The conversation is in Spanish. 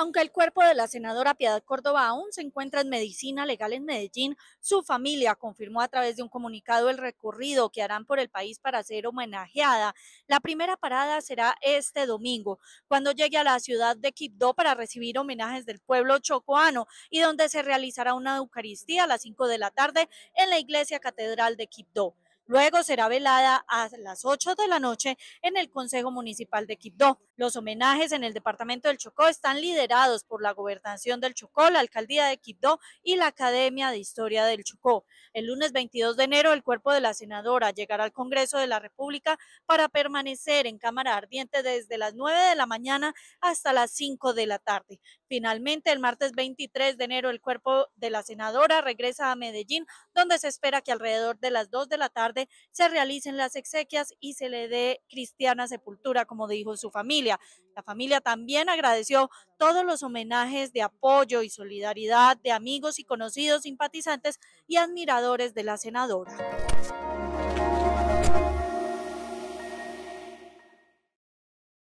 Aunque el cuerpo de la senadora Piedad Córdoba aún se encuentra en medicina legal en Medellín, su familia confirmó a través de un comunicado el recorrido que harán por el país para ser homenajeada. La primera parada será este domingo, cuando llegue a la ciudad de Quibdó para recibir homenajes del pueblo chocoano y donde se realizará una Eucaristía a las 5 de la tarde en la Iglesia Catedral de Quibdó. Luego será velada a las 8 de la noche en el Consejo Municipal de Quibdó. Los homenajes en el Departamento del Chocó están liderados por la Gobernación del Chocó, la Alcaldía de Quibdó y la Academia de Historia del Chocó. El lunes 22 de enero, el cuerpo de la senadora llegará al Congreso de la República para permanecer en cámara ardiente desde las 9 de la mañana hasta las 5 de la tarde. Finalmente, el martes 23 de enero, el cuerpo de la senadora regresa a Medellín, donde se espera que alrededor de las 2 de la tarde se realicen las exequias y se le dé cristiana sepultura, como dijo su familia. La familia también agradeció todos los homenajes de apoyo y solidaridad de amigos y conocidos simpatizantes y admiradores de la senadora.